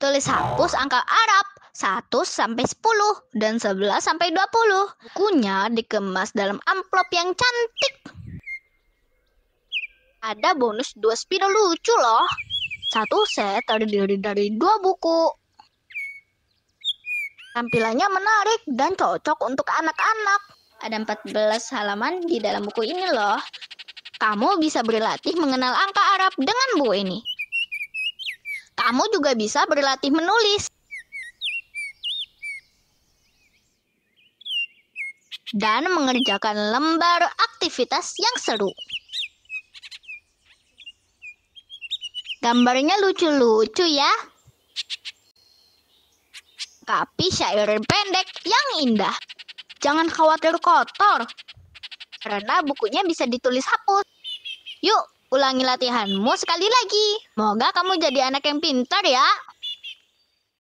Tulis hapus angka Arab 1 sampai 10 dan 11 sampai 20. Bukunya dikemas dalam amplop yang cantik. Ada bonus dua spidol lucu loh. Satu set terdiri dari dua buku. Tampilannya menarik dan cocok untuk anak-anak. Ada 14 halaman di dalam buku ini loh. Kamu bisa berlatih mengenal angka Arab dengan buku ini. Kamu juga bisa berlatih menulis. Dan mengerjakan lembar aktivitas yang seru. Gambarnya lucu-lucu ya. Tapi syair pendek yang indah. Jangan khawatir kotor. Karena bukunya bisa ditulis hapus. Yuk, Ulangi latihanmu sekali lagi. Moga kamu jadi anak yang pintar ya.